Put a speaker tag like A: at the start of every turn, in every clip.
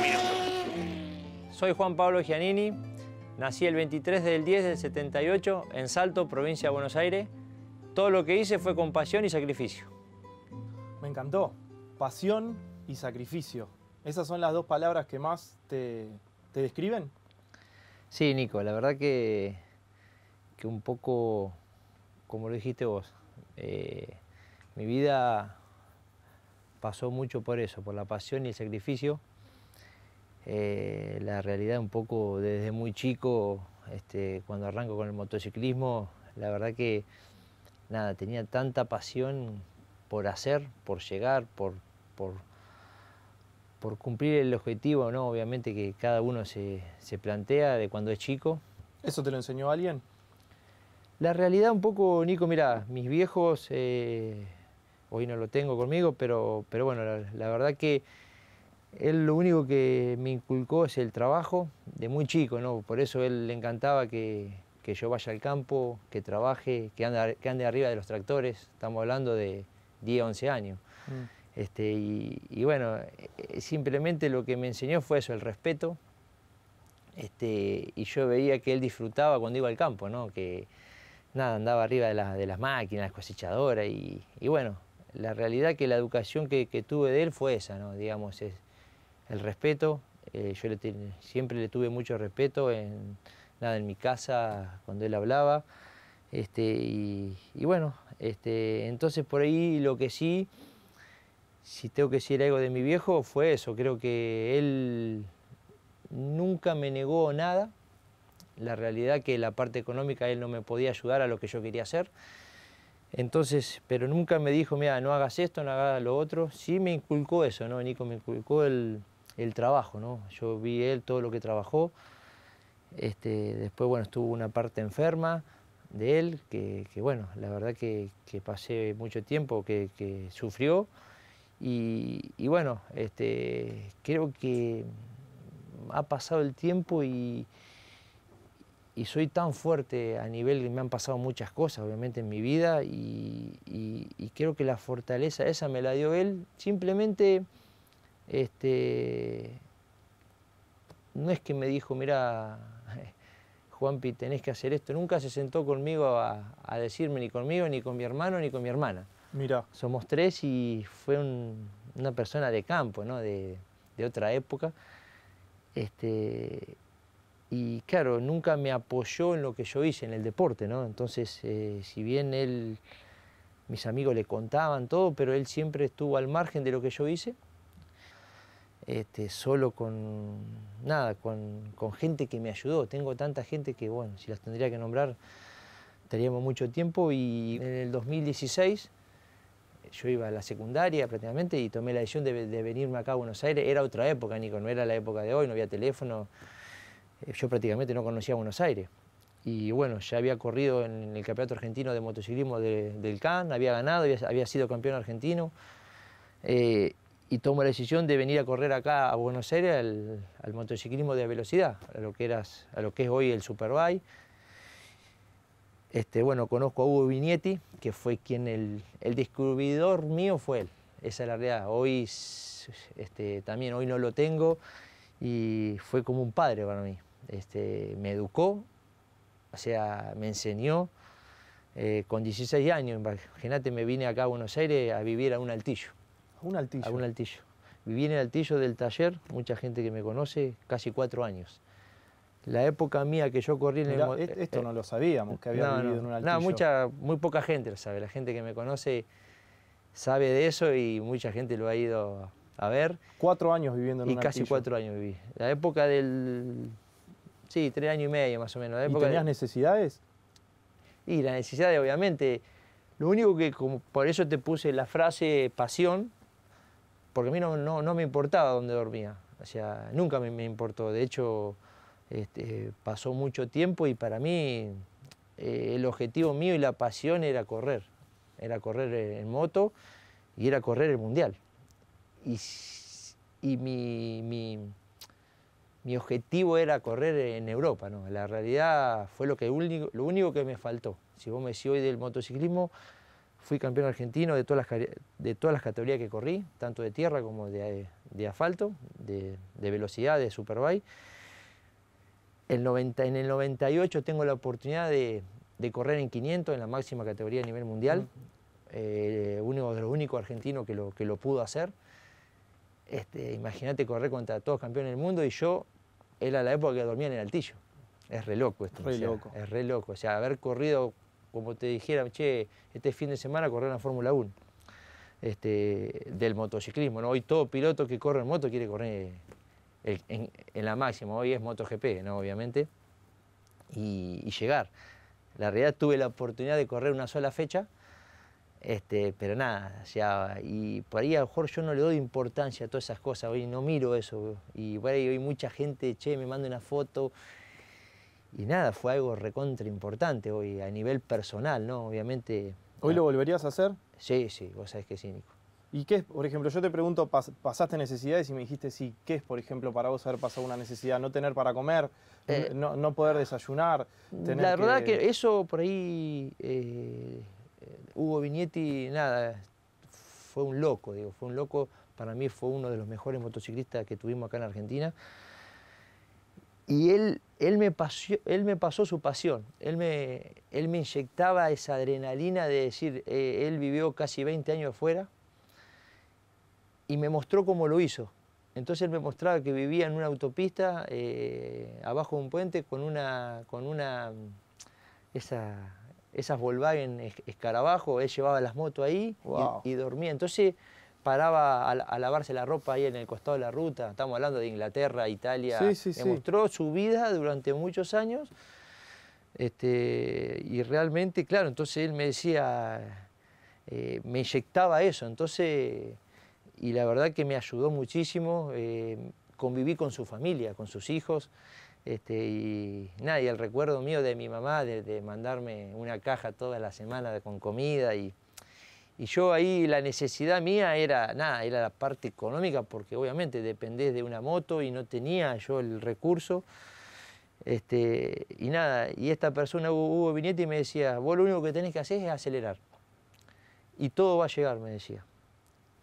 A: minutos. Soy Juan Pablo Giannini, nací el 23 del 10 del 78 en Salto, provincia de Buenos Aires. Todo lo que
B: hice fue con pasión y sacrificio. Me encantó. Pasión y sacrificio. ¿Esas son las dos palabras que más te, describen? Sí,
A: Nico, la verdad que, que un poco, como lo dijiste vos, eh, mi vida pasó mucho por eso, por la pasión y el sacrificio. Eh, la realidad un poco desde muy chico, este, cuando arranco con el motociclismo, la verdad que nada, tenía tanta pasión por hacer, por llegar, por, por, cumplir el objetivo, ¿no? Obviamente que cada uno se, plantea de cuando es chico.
B: ¿Eso te lo enseñó alguien?
A: La realidad un poco, Nico, mira, mis viejos eh, hoy no lo tengo conmigo, pero, pero bueno, la, verdad que él lo único que me inculcó es el trabajo de muy chico, ¿no? Por eso él le encantaba que, yo vaya al campo, que trabaje, que ande, que ande arriba de los tractores, estamos hablando de 10, 11 años. Mm. Este, y, bueno, eh, simplemente lo que me enseñó fue eso, el respeto. Este, y yo veía que él disfrutaba cuando iba al campo, ¿no? Que, nada, andaba arriba de, las de las máquinas, cosechadoras, y bueno, la realidad que la educación que, tuve de él fue esa, ¿no? digamos, es el respeto. Eh, yo siempre le tuve mucho respeto en, nada, en mi casa cuando él hablaba. Este, y, bueno, este, entonces por ahí lo que sí, si tengo que decir algo de mi viejo, fue eso. Creo que él nunca me negó nada. La realidad que la parte económica él no me podía ayudar a lo que yo quería hacer. Entonces, pero nunca me dijo, mira, no hagas esto, no hagas lo otro. Sí me inculcó eso, ¿no? Nico me inculcó el, trabajo, ¿no? Yo vi él todo lo que trabajó. Este, después, bueno, estuvo una parte enferma de él, que, bueno, la verdad que, pasé mucho tiempo que, sufrió. Y, bueno, este, creo que ha pasado el tiempo y, y soy tan fuerte a nivel, que me han pasado muchas cosas obviamente en mi vida y, creo que la fortaleza esa me la dio él, simplemente este, no es que me dijo, mira, Juanpi, tenés que hacer esto, nunca se sentó conmigo a, decirme, ni conmigo, ni con mi hermano, ni con mi hermana. Mira. Somos tres y fue una persona de campo, ¿no? de, de otra época. Este, y claro, nunca me apoyó en lo que yo hice, en el deporte, ¿no? Entonces, eh, si bien él, mis amigos le contaban todo, pero él siempre estuvo al margen de lo que yo hice, este, solo con, nada, con, gente que me ayudó. Tengo tanta gente que, bueno, si las tendría que nombrar, tendríamos mucho tiempo y en el 2016 yo iba a la secundaria prácticamente y tomé la decisión de venirme acá a Buenos Aires. Era otra época, Nico, no era la época de hoy, no había teléfono, eh, yo prácticamente no conocía Buenos Aires. Y bueno, ya había corrido en el Campeonato Argentino de Motociclismo del CAN, había ganado, había, sido campeón argentino. Eh, y tomo la decisión de venir a correr acá a Buenos Aires al, motociclismo de velocidad, a lo, que era, a lo que es hoy el Superbike. Este, bueno, conozco a Hugo Vignetti, que fue quien el, el descubridor mío fue él. Esa es la realidad. Hoy este, también hoy no lo tengo y fue como un padre para mí. Este, me educó, o sea, me enseñó. Eh, con 16 años, imagínate, me vine acá a Buenos Aires a vivir a un altillo. ¿A un altillo? A un altillo. Viví en el altillo del taller, mucha gente que me conoce, casi cuatro años. La época mía que
B: yo corrí en el... E-, esto eh, no lo sabíamos, que había vivido en un altillo. No, mucha,
A: muy poca gente lo sabe. La gente que me conoce sabe de eso y mucha gente lo ha ido a ver. Cuatro años viviendo en Y casi cuatro años viví. La época del. Sí, tres años y medio más o menos. tenías
B: necesidades?
A: Y las necesidades, obviamente. Lo único que, por eso te puse la frase pasión, porque a mí no, me importaba dónde dormía. O sea, nunca me, importó. De hecho, este, pasó mucho tiempo y para mí eh, el objetivo mío y la pasión era correr. Era correr en moto y era correr el mundial y, mi, mi, objetivo era correr en Europa. ¿no? La realidad fue lo, que único, lo único que me faltó. Si vos me decís hoy del motociclismo, fui campeón argentino de todas las, de todas las categorías que corrí, tanto de tierra como de, de asfalto, de, velocidad, de superbike. El 90, en el 98 tengo la oportunidad de, de, correr en 500 en la máxima categoría a nivel mundial, eh, uno de los únicos argentinos que lo, que lo pudo hacer. Este, imagínate correr contra todos campeones del mundo y yo era la época que dormía en el altillo. Es re loco esto. loco. Es re loco. O sea, haber corrido, como te dijera, che, este fin de semana correr en la Fórmula 1. Este, del motociclismo. ¿no? Hoy todo piloto que corre en moto quiere correr en, la máxima. Hoy es MotoGP, ¿no? obviamente. Y, y, llegar. La realidad tuve la oportunidad de correr una sola fecha este, pero nada, y por ahí a lo mejor yo no le doy importancia a todas esas cosas, hoy no miro eso. Y por ahí hoy mucha gente, che, me manda una foto. Y nada, fue algo recontra importante hoy a nivel personal, ¿no? Obviamente. ¿Hoy lo ah. volverías
B: a hacer? Sí, sí, vos sabés que sí, ¿Y qué es, por ejemplo, yo te pregunto, pasaste necesidades y me dijiste sí, ¿qué es, por ejemplo, para vos haber pasado una necesidad? No tener para comer, eh. no, poder desayunar. Tener la verdad que...
A: eso por ahí eh, Hugo Vignetti, nada, fue un loco, digo, fue un loco, para mí fue uno de los mejores motociclistas que tuvimos acá en Argentina. Y él, él, me, pasó, él me pasó su pasión, él me, él me inyectaba esa adrenalina de decir, eh, él vivió casi 20 años afuera y me mostró cómo lo hizo. Entonces él me mostraba que vivía en una autopista, eh, abajo de un puente, con una, con una, esa esas Volkswagen escarabajo, él llevaba las motos ahí y, dormía. Entonces paraba a, lavarse la ropa ahí en el costado de la ruta, estamos hablando de Inglaterra, Italia, sí, demostró su vida durante muchos años. Este, y realmente, claro, entonces él me decía, eh, me inyectaba eso, entonces, y la verdad que me ayudó muchísimo, eh, conviví con su familia, con sus hijos, este, y nada, el recuerdo mío de mi mamá, de, mandarme una caja toda la semana con comida. Y, y, yo ahí, la necesidad mía era, nada, era la parte económica, porque obviamente dependés de una moto y no tenía yo el recurso. Este, y nada, y esta persona, Hugo y me decía, vos lo único que tenés que hacer es acelerar. Y todo va a llegar, me decía.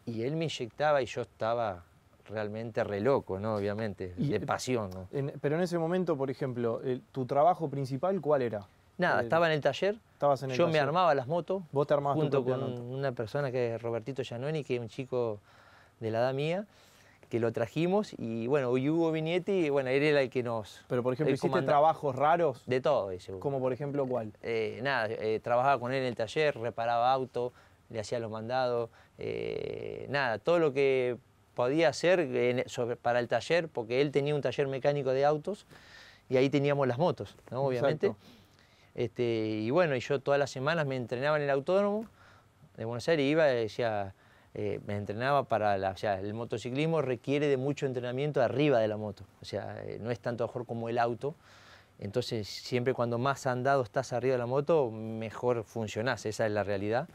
A: Y él me inyectaba y yo estaba realmente re loco, ¿no? Obviamente, de eh, pasión, ¿no?
B: pero en ese momento, por ejemplo, ¿tu trabajo principal cuál era? Nada, estaba en
A: el taller. yo me armaba las motos. Vos te armabas Junto con una persona que es Robertito Giannoni, que es un chico de la edad mía, que lo trajimos. Y bueno, Hugo y, bueno, él era el que nos. Pero por ejemplo, ¿hiciste trabajos raros? De todo, eso. ¿Como por ejemplo cuál? Eh, nada, eh, trabajaba con él en el taller, reparaba auto, le hacía los mandados. nada, todo lo que podía hacer para el taller, porque él tenía un taller mecánico de autos y ahí teníamos las motos, ¿no? obviamente. Este, y bueno, y yo todas las semanas me entrenaba en el autónomo de Buenos Aires, iba y decía, eh, me entrenaba para la, o el motociclismo requiere de mucho entrenamiento arriba de la moto, o sea, eh, no es tanto mejor como el auto. Entonces, siempre cuando más andado estás arriba de la moto, mejor funcionás, esa es la realidad.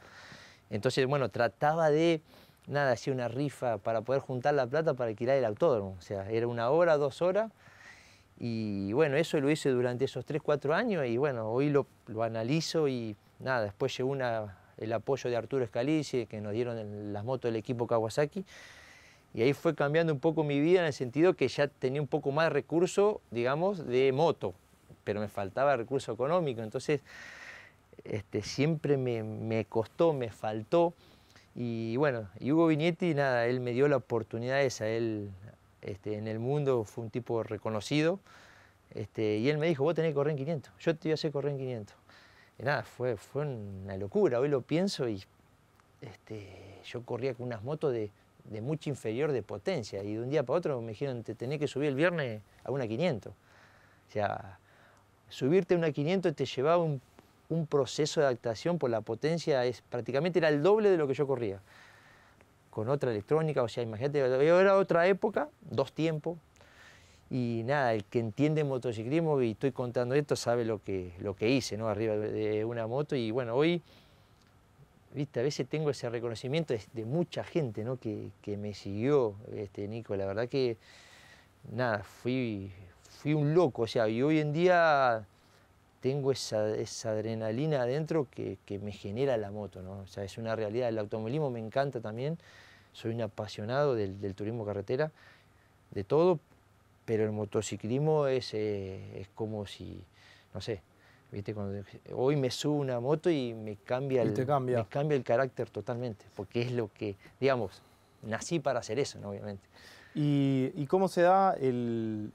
A: Entonces, bueno, trataba de nada, hacía una rifa para poder juntar la plata para alquilar el autódromo. O sea, era una hora, dos horas. Y bueno, eso lo hice durante esos tres, cuatro años y bueno, hoy lo, analizo y nada, después llegó una, el apoyo de Arturo Escalici que nos dieron las motos del equipo Kawasaki. Y ahí fue cambiando un poco mi vida en el sentido que ya tenía un poco más de recurso, digamos, de moto, pero me faltaba recurso económico. Entonces, este, siempre me costó, me faltó. Y bueno, y Hugo Vignetti, nada, él me dio la oportunidad esa. Él este, en el mundo fue un tipo reconocido. Este, y él me dijo, vos tenés que correr en 500. Yo te voy a hacer correr en 500. Y nada, fue, fue una locura. Hoy lo pienso y este, yo corría con unas motos de, de mucho inferior de potencia. Y de un día para otro me dijeron, te tenés que subir el viernes a una 500. O sea, subirte a una 500 te llevaba un un proceso de adaptación por la potencia, es, prácticamente era el doble de lo que yo corría. Con otra electrónica, o sea, imagínate, era otra época, dos tiempos. Y nada, el que entiende motociclismo, y estoy contando esto, sabe lo que, lo que hice, ¿no? Arriba de una moto. Y bueno, hoy, viste, a veces tengo ese reconocimiento de, de mucha gente, ¿no? Que, que, me siguió, este, Nico. La verdad que, nada, fui, fui un loco, o sea, y hoy en día tengo esa, esa adrenalina adentro que, me genera la moto, ¿no? O sea, es una realidad. El automovilismo me encanta también, soy un apasionado del, turismo carretera, de todo, pero el motociclismo eh, es, como si, no sé, ¿viste? Cuando, hoy me subo una moto y me cambia, el, cambia el carácter
B: totalmente, porque es lo que, digamos, nací para hacer eso, obviamente. ¿Y, cómo se da el,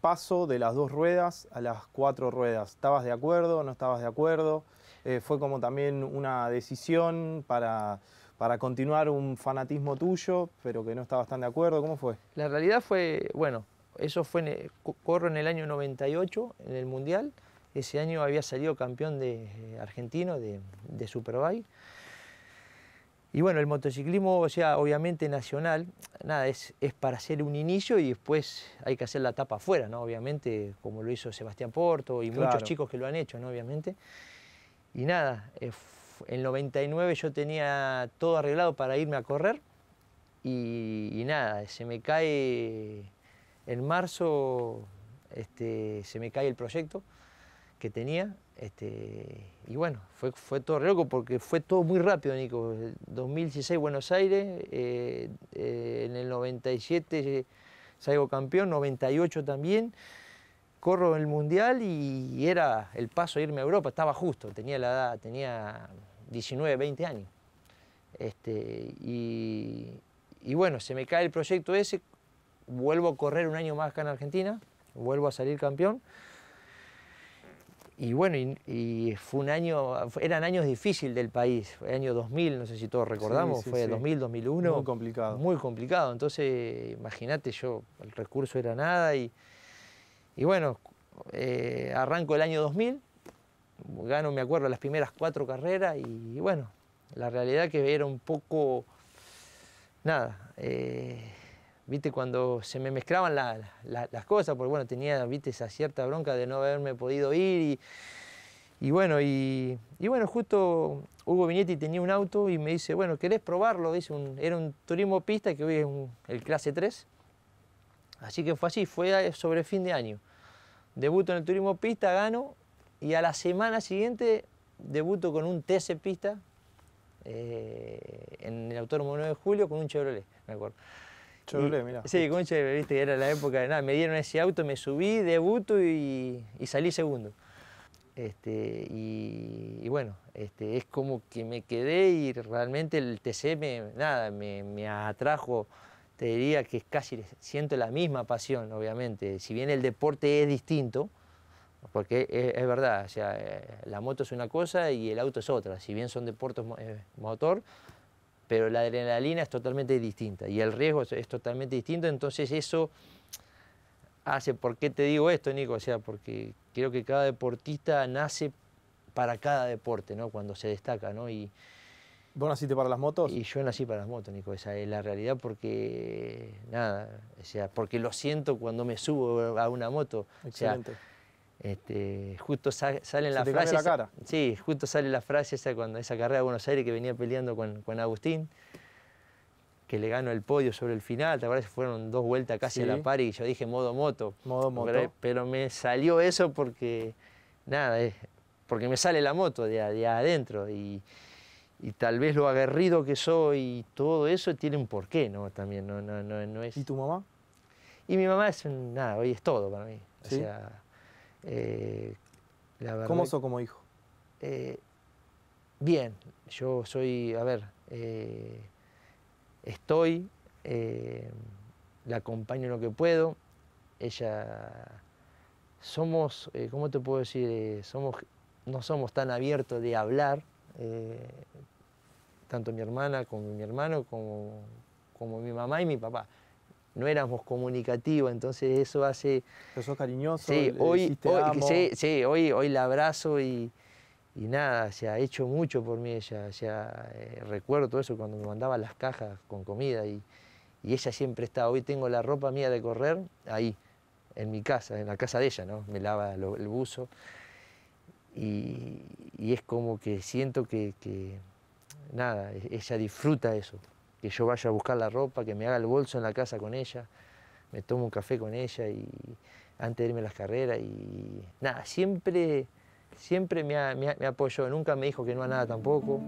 B: paso de las dos ruedas a las cuatro ruedas? ¿Estabas de acuerdo? ¿No estabas de acuerdo? Eh, ¿Fue como también una decisión para, continuar un fanatismo tuyo, pero que no estabas tan de acuerdo? ¿Cómo fue? La
A: realidad fue, bueno, eso fue, en corro en el año 98, en el Mundial. Ese año había salido campeón de, eh, argentino de, de Superbike. Y bueno, el motociclismo, o sea, obviamente nacional, nada, es, es para hacer un inicio y después hay que hacer la tapa afuera, ¿no? Obviamente, como lo hizo Sebastián Porto y muchos chicos que lo han hecho, ¿no? Obviamente. Y nada, eh, en 99 yo tenía todo arreglado para irme a correr y, y nada, se me cae en marzo, este, se me cae el proyecto que tenía este, y bueno, fue, fue todo loco porque fue todo muy rápido, Nico. 2016 Buenos Aires, eh, eh, en el 97 eh, salgo campeón, 98 también. Corro el Mundial y, era el paso a irme a Europa, estaba justo, tenía la edad, tenía 19, 20 años. Este, y, y bueno, se me cae el proyecto ese, vuelvo a correr un año más acá en Argentina, vuelvo a salir campeón y bueno, y, fue un año, eran años difíciles del país, el año 2000, no sé si todos recordamos, fue el 2000, 2001. Muy complicado. Muy complicado, entonces imagínate yo, el recurso era nada y, y bueno, eh, arranco el año 2000, gano, me acuerdo, las primeras cuatro carreras y, bueno, la realidad que era un poco, nada, eh, viste, cuando se me mezclaban las cosas, porque bueno, tenía, viste, esa cierta bronca de no haberme podido ir y, bueno, y, bueno, justo Hugo Vinetti tenía un auto y me dice, bueno, ¿querés probarlo? Dice, era un turismo pista que hoy es el clase 3, así que fue así, fue sobre fin de año. Debuto en el turismo pista, gano y a la semana siguiente debuto con un TC pista eh, en el Autónomo 9 de Julio con un Chevrolet, me acuerdo. Sí, con viste, era la época de nada. Me dieron ese auto, me subí, debuto y, salí segundo. Este, y, bueno, este, es como que me quedé y realmente el TC me, nada, me, atrajo, te diría que casi siento la misma pasión, obviamente. Si bien el deporte es distinto, porque es, es verdad, o sea, eh, la moto es una cosa y el auto es otra, si bien son deportes eh, motor, pero la adrenalina es totalmente distinta y el riesgo es, totalmente distinto, entonces eso hace, ¿por qué te digo esto, Nico? O sea, porque creo que cada deportista nace para cada deporte, ¿no? Cuando se destaca, ¿no? Y, ¿Vos naciste para las motos? Y yo nací para las motos, Nico. Esa es la realidad porque, nada, o sea, porque lo siento cuando me subo a una moto. Excelente. Este, justo salen sale la frase. Sí, justo sale la frase esa cuando esa carrera de Buenos Aires que venía peleando con, con Agustín, que le ganó el podio sobre el final. Te que fueron dos vueltas casi a la par y yo dije modo moto. Modo moto. Pero, me salió eso porque, nada, es, porque me sale la moto de, adentro y, tal vez lo aguerrido que soy y todo eso tiene un porqué, ¿no? También no, no, es. ¿Y tu mamá? Y mi mamá es, nada, hoy es todo para mí. sea, eh, la ¿Cómo sos como hijo? Eh, bien, yo soy, a ver, eh, estoy, eh, la acompaño en lo que puedo, ella, somos, ¿cómo te puedo decir? somos, no somos tan abiertos de hablar, tanto mi hermana como mi hermano, como mi mamá y mi papá no éramos comunicativos, entonces eso hace... Pero sos cariñoso, sí, hoy, hoy Sí, hoy, la abrazo y, nada, se ha hecho mucho por mí ella, eh, recuerdo todo eso cuando me mandaba las cajas con comida y, ella siempre está, hoy tengo la ropa mía de correr ahí, en mi casa, en la casa de ella, ¿no? Me lava el buzo y, es como que siento que, que nada, e-, ella disfruta eso que yo vaya a buscar la ropa, que me haga el bolso en la casa con ella, me tomo un café con ella y antes de irme a las carreras y nada, siempre, siempre me, me apoyó, nunca me dijo que no a nada tampoco.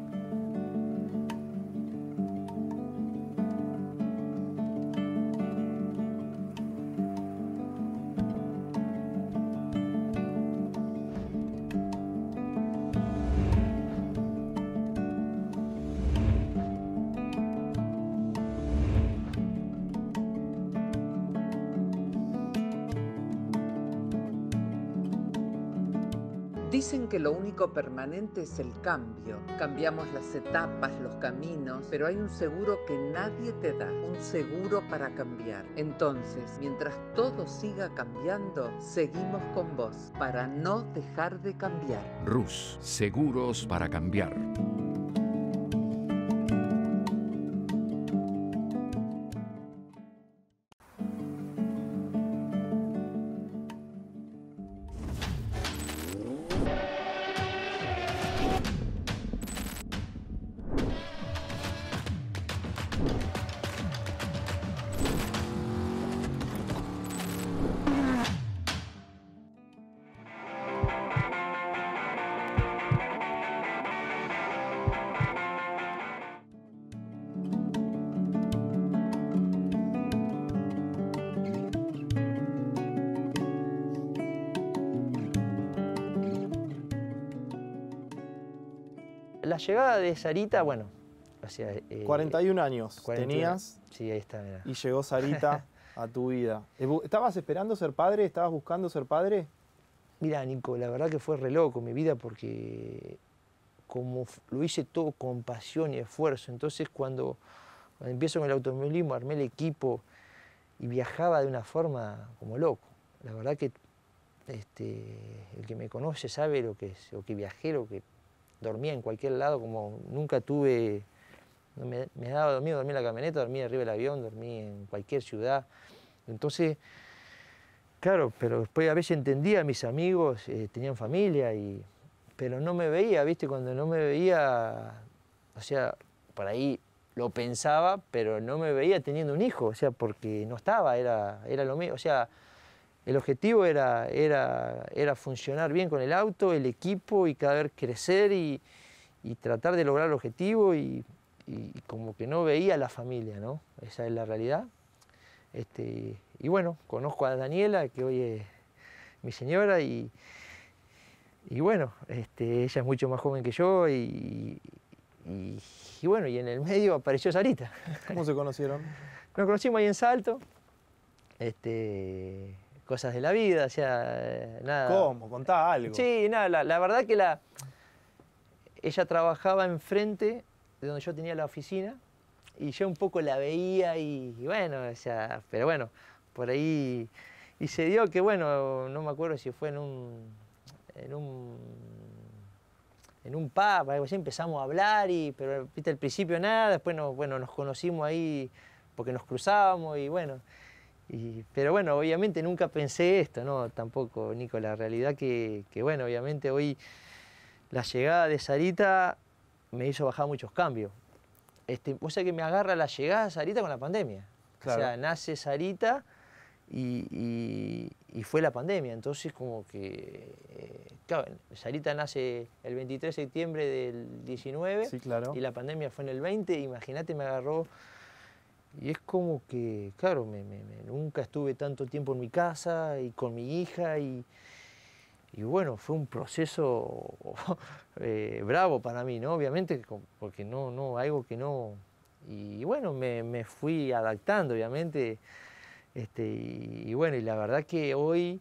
A: Dicen que lo único permanente es el cambio. Cambiamos las etapas, los caminos, pero hay un seguro que nadie te da, un seguro para cambiar. Entonces, mientras todo siga cambiando, seguimos con vos para no dejar de cambiar.
B: Rus, seguros para cambiar. la llegada de Sarita, bueno, 41 eh, años tenías. Y llegó Sarita a tu vida. Eh, ¿Estabas esperando ser padre? ¿Estabas buscando ser padre? Mira, Nico, la verdad que
A: fue re loco mi vida porque como lo hice todo con pasión y esfuerzo, entonces cuando, empiezo con el automovilismo, armé el equipo y viajaba de una forma como loco. La verdad que este, el que me conoce sabe lo que es, o que viajé, que dormía en cualquier lado, como nunca tuve, me, me daba dormir, dormía en la camioneta, dormía arriba del avión, dormí en cualquier ciudad. Entonces, claro, pero después a veces entendía, mis amigos eh, tenían familia, y, pero no me veía, ¿viste? Cuando no me veía, o sea, por ahí lo pensaba, pero no me veía teniendo un hijo, o sea, porque no estaba, era, era lo mismo, o sea, el objetivo era, era, era funcionar bien con el auto, el equipo y cada vez crecer y, tratar de lograr el objetivo y, como que no veía a la familia, ¿no? Esa es la realidad. Este, y bueno, conozco a Daniela, que hoy es mi señora, y, y bueno, este, ella es mucho más joven que yo, y, y, bueno, y en el medio apareció Sarita. ¿Cómo se conocieron? Nos conocimos ahí en Salto. Este, cosas de la vida, o sea, eh, nada. ¿Cómo? Contá algo. Sí, nada, la, verdad que la, ella trabajaba enfrente de donde yo tenía la oficina y yo un poco la veía y, bueno, o sea, pero bueno, por ahí. Y se dio que, bueno, no me acuerdo si fue en un. en un. en un pub, algo así, empezamos a hablar, y, pero viste, al principio nada, después bueno, nos conocimos ahí porque nos cruzábamos y bueno pero bueno, obviamente nunca pensé esto, ¿no? Tampoco, Nico, la realidad que, que, bueno, obviamente hoy la llegada de Sarita me hizo bajar muchos cambios. Este, o sea que me agarra la llegada de Sarita con la pandemia. O sea, nace Sarita y, fue la pandemia. Entonces como que, eh, claro, Sarita nace el 23 de septiembre del 19 y la pandemia fue en el 20. Imagínate, me agarró y es como que, claro, me, nunca estuve tanto tiempo en mi casa y con mi hija y, y bueno, fue un proceso eh, bravo para mí, ¿no? Obviamente, porque no, no, algo que no... Y bueno, me, fui adaptando, obviamente. Este, y, bueno, y la verdad que hoy,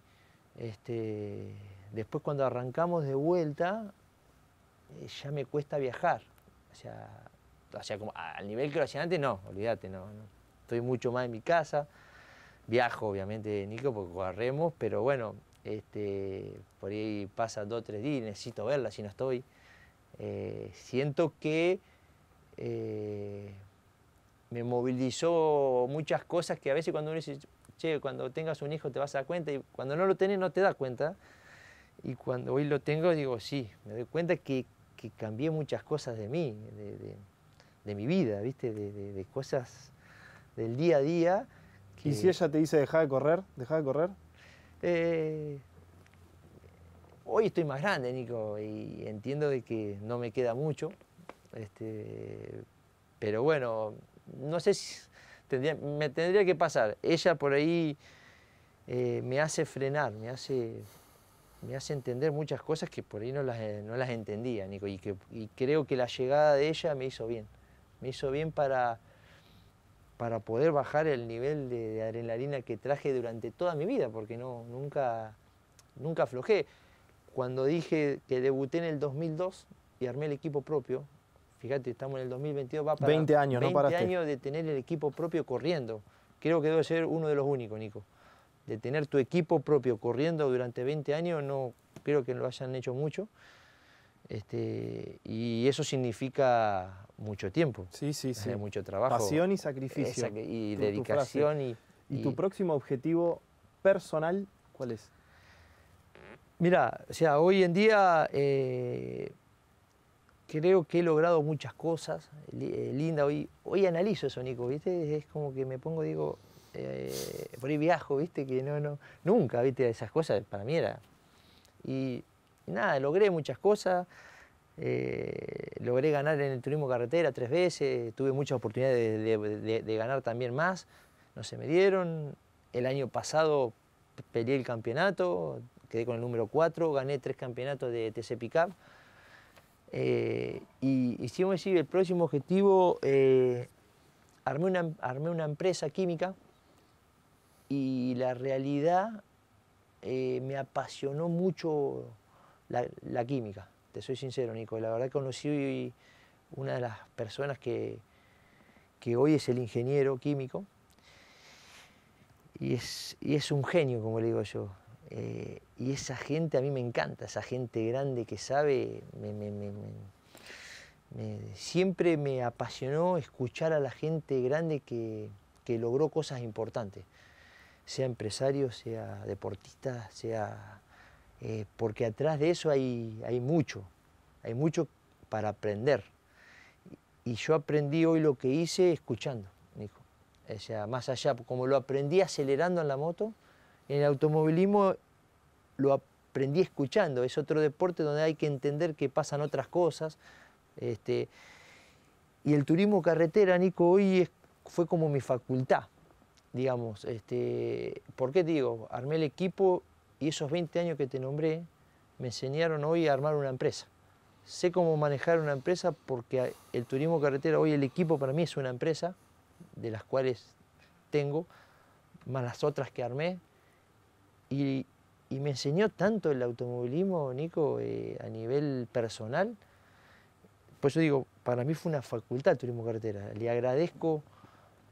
A: este, después cuando arrancamos de vuelta, eh, ya me cuesta viajar. O sea, o sea, como, al nivel que no, olvídate, no, no, Estoy mucho más en mi casa, viajo obviamente, Nico, porque corremos, pero bueno, este, por ahí pasan dos o tres días y necesito verla si no estoy. Eh, siento que eh, me movilizó muchas cosas que a veces cuando uno dice, che, cuando tengas un hijo te vas a dar cuenta, y cuando no lo tenés no te das cuenta. Y cuando hoy lo tengo, digo, sí, me doy cuenta que, que cambié muchas cosas de mí, de, de mi vida, ¿viste? De, de, cosas del día a día. ¿Y si ella te dice dejar de correr? dejá de correr? Eh, hoy estoy más grande, Nico, y entiendo de que no me queda mucho. Este, pero bueno, no sé si tendría, me tendría que pasar. Ella por ahí eh, me hace frenar, me hace, me hace entender muchas cosas que por ahí no las, no las entendía, Nico, y, que, y creo que la llegada de ella me hizo bien me hizo bien para, para poder bajar el nivel de, de, adrenalina que traje durante toda mi vida, porque no, nunca, nunca aflojé. Cuando dije que debuté en el 2002 y armé el equipo propio, fíjate, estamos en el 2022, va para 20 años, 20 no años de tener el equipo propio corriendo. Creo que debo ser uno de los únicos, Nico. De tener tu equipo propio corriendo durante 20 años, no creo que lo hayan hecho mucho. Este, y eso significa mucho tiempo. Sí, sí, sí. Mucho trabajo. Pasión y sacrificio. y dedicación. y, tu
B: próximo objetivo personal cuál es?
A: Mira, o sea, hoy en día eh, creo que he logrado muchas cosas. Eh, linda, hoy, hoy analizo eso, Nico, ¿viste? Es como que me pongo, digo, eh, por ahí viajo, ¿viste? Que no, no, nunca, ¿viste? Esas cosas para mí era. Y nada, logré muchas cosas. Eh, logré ganar en el turismo carretera tres veces, tuve muchas oportunidades de, ganar también más, no se me dieron. El año pasado peleé el campeonato, quedé con el número 4, gané tres campeonatos de TC Pickup. Eh, y, y, si a el próximo objetivo, eh, armé, una, armé una empresa química y la realidad me apasionó mucho la, química. Te soy sincero, Nico. La verdad conocí una de las personas que, que hoy es el ingeniero químico y es, es un genio, como le digo yo. Eh, y esa gente a mí me encanta, esa gente grande que sabe, siempre me apasionó escuchar a la gente grande que, que logró cosas importantes, sea empresario, sea deportista, sea eh, porque atrás de eso hay, hay mucho, hay mucho para aprender. Y yo aprendí hoy lo que hice escuchando, Nico. O sea, más allá, como lo aprendí acelerando en la moto, en el automovilismo lo aprendí escuchando. Es otro deporte donde hay que entender que pasan otras cosas. Este, y el turismo carretera, Nico, hoy fue como mi facultad, digamos. Este, ¿Por qué digo? Armé el equipo y esos 20 años que te nombré me enseñaron hoy a armar una empresa. Sé cómo manejar una empresa porque el turismo carretera, hoy el equipo para mí es una empresa, de las cuales tengo, más las otras que armé. Y, me enseñó tanto el automovilismo, Nico, eh, a nivel personal. pues yo digo, para mí fue una facultad el turismo carretera. Le agradezco,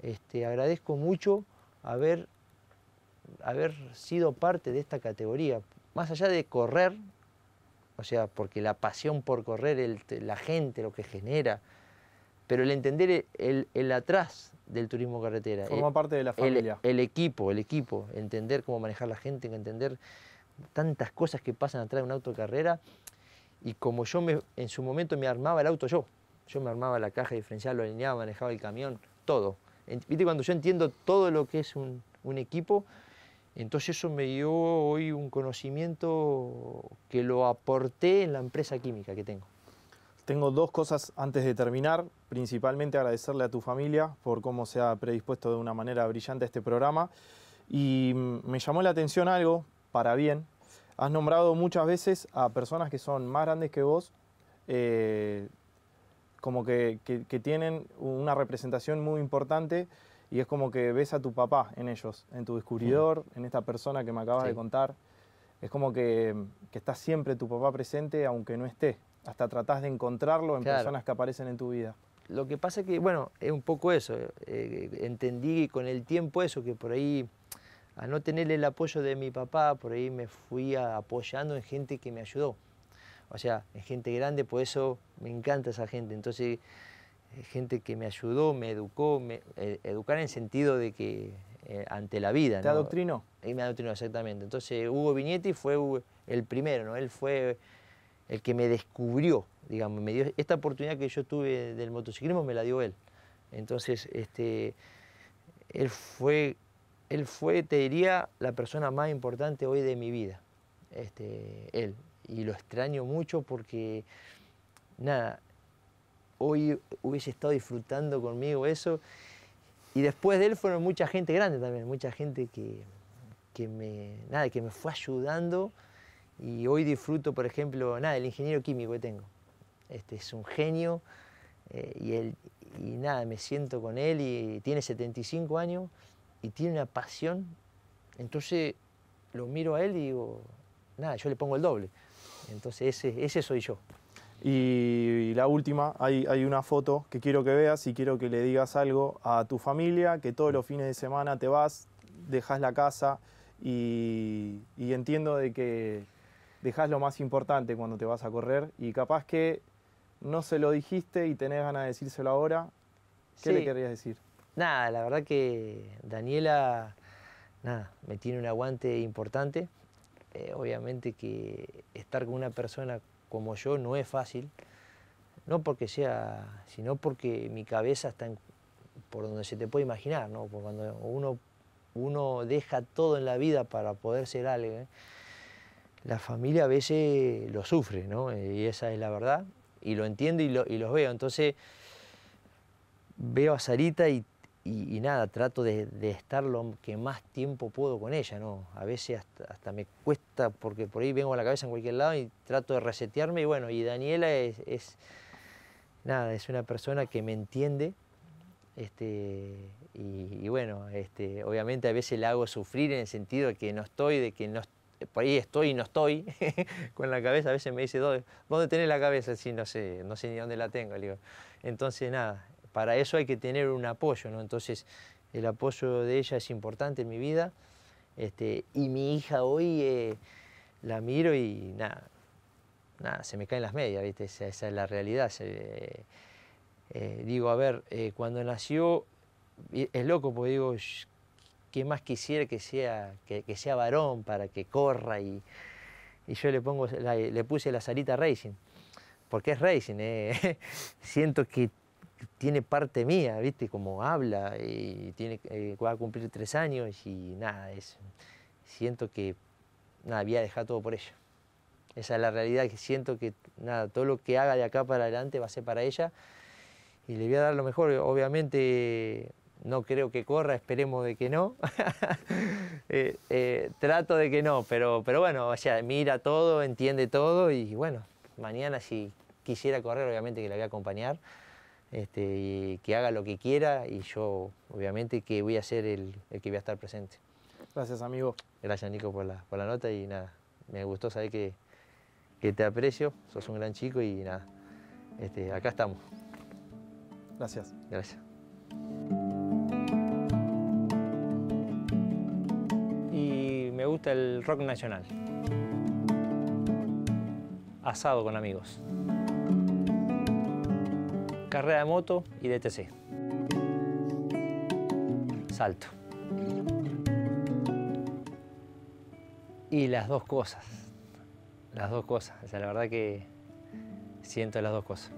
A: este, agradezco mucho haber haber sido parte de esta categoría, más allá de correr, o sea, porque la pasión por correr, la gente, lo que genera, pero el entender el, el atrás del turismo carretera. Forma parte de la familia. El, equipo, el equipo, entender cómo manejar la gente, entender tantas cosas que pasan atrás de un auto carrera. Y como yo me, en su momento me armaba el auto yo, yo me armaba la caja diferencial, lo alineaba, manejaba el camión, todo. Viste, cuando yo entiendo todo lo que es un, un equipo,
B: entonces eso me dio hoy un conocimiento que lo aporté en la empresa química que tengo. Tengo dos cosas antes de terminar. Principalmente agradecerle a tu familia por cómo se ha predispuesto de una manera brillante a este programa. Y me llamó la atención algo, para bien. Has nombrado muchas veces a personas que son más grandes que vos, eh, como que tienen una representación muy importante y es como que ves a tu papá en ellos, en tu descubridor, mm. en esta persona que me acabas de contar. Es como que, está siempre tu papá presente, aunque no esté. Hasta tratás de encontrarlo en personas que aparecen en tu vida. Lo que pasa es
A: que, bueno, es un poco eso. Eh, entendí con el tiempo eso, que por ahí, al no tener el apoyo de mi papá, por ahí me fui apoyando en gente que me ayudó. O sea, en gente grande, por eso me encanta esa gente. Entonces, eh, gente que me ayudó, me educó, me, eh, educar en el sentido de que eh, ante la vida. ¿Te adoctrinó? Y me adoctrinó, exactamente. Entonces Hugo Vignetti fue el primero, ¿no? Él fue el que me descubrió, digamos, me dio esta oportunidad que yo tuve del motociclismo me la dio él. Entonces, este, él fue, él fue, te diría, la persona más importante hoy de mi vida, este, él. Y lo extraño mucho porque, nada, hoy hubiese estado disfrutando conmigo eso. Y después de él fueron mucha gente grande también, mucha gente que, me, nada, que me fue ayudando y hoy disfruto, por ejemplo, nada, el ingeniero químico que tengo. Este es un genio eh, y, él, nada, me siento con él y tiene 75 años y tiene una pasión.
B: Entonces lo miro a él y digo, nada, yo le pongo el doble. Entonces ese, ese soy yo. Y, la última, hay, una foto que quiero que veas y quiero que le digas algo a tu familia, que todos los fines de semana te vas, dejas la casa y, entiendo de que dejas lo más importante cuando te vas a correr y capaz que no se lo dijiste y tenés ganas de decírselo ahora. ¿Qué le querrías decir? Nada, la verdad que Daniela,
A: me tiene un aguante importante. Eh, obviamente que estar con una persona como yo no es fácil, no porque sea, sino porque mi cabeza está por donde se te puede imaginar, ¿no? cuando uno, uno deja todo en la vida para poder ser alguien, ¿eh? la familia a veces lo sufre, ¿no? Y esa es la verdad, y lo entiendo y, lo, y los veo. Entonces, veo a Sarita y y, nada, trato de, estar lo que más tiempo puedo con ella, ¿no? A veces hasta, me cuesta porque por ahí vengo con la cabeza en cualquier lado y trato de resetearme y bueno, y Daniela es, nada, es una persona que me entiende este, y, bueno, este, obviamente a veces la hago sufrir en el sentido de que no estoy, de que no por ahí estoy y no estoy con la cabeza, a veces me dice, ¿dónde, dónde tenés la cabeza? Sí, no sé, no sé ni dónde la tengo, digo. Entonces nada, para eso hay que tener un apoyo, ¿no? Entonces, el apoyo de ella es importante en mi vida. Este, y mi hija hoy eh, la miro y nada, nada, se me caen las medias, ¿viste? Esa, es la realidad. Eh, eh, digo, a ver, cuando nació, es loco, porque digo, ¿qué más quisiera que sea, que, sea varón para que corra? Y, yo le, pongo, le puse la zarita Racing, porque es Racing, siento que tiene parte mía, ¿viste? Como habla y tiene, eh, va a cumplir tres años y nada, es, siento que nada, voy a dejar todo por ella. Esa es la realidad, que siento que nada, todo lo que haga de acá para adelante va a ser para ella y le voy a dar lo mejor. Obviamente no creo que corra, esperemos de que no. Eh, eh, trato de que no, pero, pero bueno, mira todo, entiende todo y bueno, mañana si quisiera correr, obviamente que la voy a acompañar. Este, y que haga lo que quiera y yo obviamente que voy a ser el, que voy a estar presente. Gracias amigo. Gracias Nico por la, nota y nada, me gustó saber que, te aprecio, sos un gran chico y nada, este, acá estamos. Gracias. Gracias. Y me gusta el rock nacional. Asado con amigos carrera de moto y DTC. Salto. Y las dos cosas, las dos cosas. O sea, la verdad que siento las dos cosas.